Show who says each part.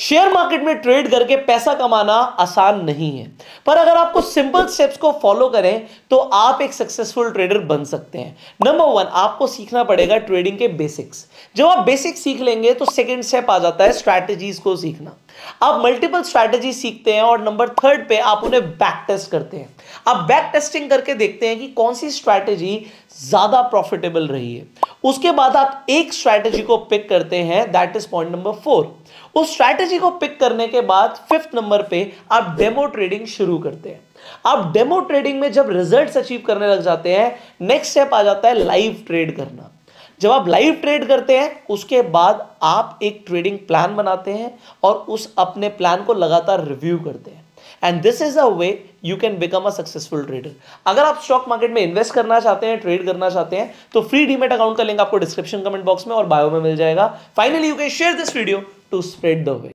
Speaker 1: share market में trade करके पैसा कमाना आसान नहीं है पर अगर आपको सिंपल स्टेप्स को फॉलो करें तो आप एक सक्सेसफुल ट्रेडर बन सकते हैं नंबर वन आपको सीखना पड़ेगा ट्रेडिंग के बेसिक्स जब आप बेसिक्स सीख लेंगे तो सेकेंड स्टेप आ जाता है स्ट्रैटेजीज को सीखना आप मल्टीपल स्ट्रैटेजी सीखते हैं और नंबर थर्ड पे आप उन्हें बैक टेस्ट करते हैं आप बैक टेस्टिंग करके देखते हैं कि कौन सी स्ट्रैटेजी ज्यादा प्रॉफिटेबल रही है उसके बाद आप एक स्ट्रैटेजी को पिक करते हैं that is point number four उस स्ट्रैटेजी को पिक करने के बाद फिफ्थ नंबर पे आप डेमो ट्रेडिंग शुरू करते हैं आप डेमो ट्रेडिंग में जब रिजल्ट अचीव करने लग जाते हैं नेक्स्ट स्टेप आ जाता है लाइव ट्रेड करना जब आप लाइव ट्रेड करते हैं उसके बाद आप एक ट्रेडिंग प्लान बनाते हैं और उस अपने प्लान को लगातार रिव्यू करते हैं and this is a way you can become a successful trader अगर आप स्टॉक मार्केट में इन्वेस्ट करना चाहते हैं ट्रेड करना चाहते हैं तो फ्री डीमेट अकाउंट का लिंक आपको डिस्क्रिप्शन कमेंट बॉक्स में और बायो में मिल जाएगा finally you can share this video to spread the way